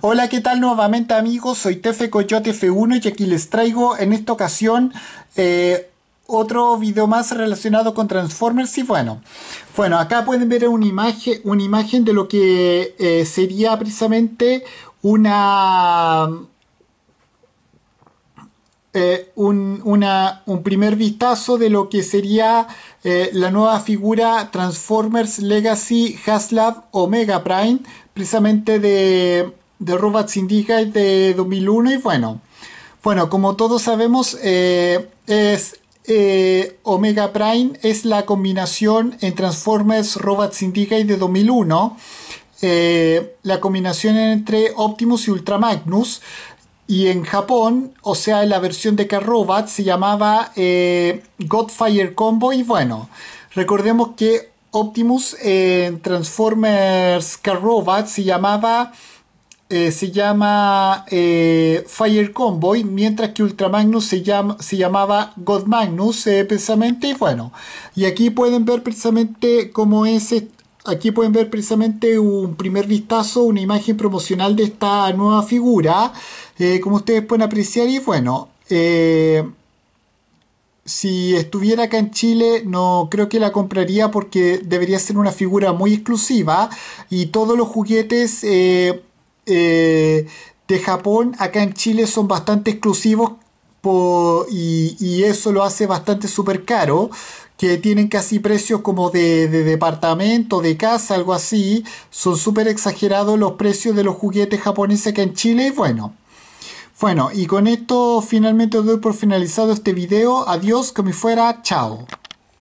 Hola, ¿qué tal nuevamente amigos? Soy Tefe Coyote F1 y aquí les traigo en esta ocasión eh, otro video más relacionado con Transformers y bueno, bueno, acá pueden ver una imagen, una imagen de lo que eh, sería precisamente eh, una... un, primer vistazo de lo que sería la nueva figura Transformers Legacy Haslab Omega Prime, precisamente de de Robot Syndicate de 2001 y bueno, bueno, como todos sabemos, eh, es eh, Omega Prime es la combinación en Transformers Robot Syndicate de 2001, eh, la combinación entre Optimus y Ultra Magnus. y en Japón, o sea, la versión de Carrobat... se llamaba Godfire Combo y bueno, recordemos que Optimus en Transformers Carrobat... se llamaba eh, se llama eh, Fire Convoy, mientras que Ultramagnus se, llama, se llamaba God Magnus, eh, precisamente. Y bueno, y aquí pueden ver precisamente cómo es. Aquí pueden ver precisamente un primer vistazo, una imagen promocional de esta nueva figura, como ustedes pueden apreciar. Y bueno, si estuviera acá en Chile no creo que la compraría porque debería ser una figura muy exclusiva y todos los juguetes eh, de Japón acá en Chile son bastante exclusivos y, eso lo hace bastante súper caro, que tienen casi precios como de, departamento, de casa, algo así. Son súper exagerados los precios de los juguetes japoneses acá en Chile. Bueno. Bueno, y con esto finalmente doy por finalizado este video. Adiós, como fuera, chao.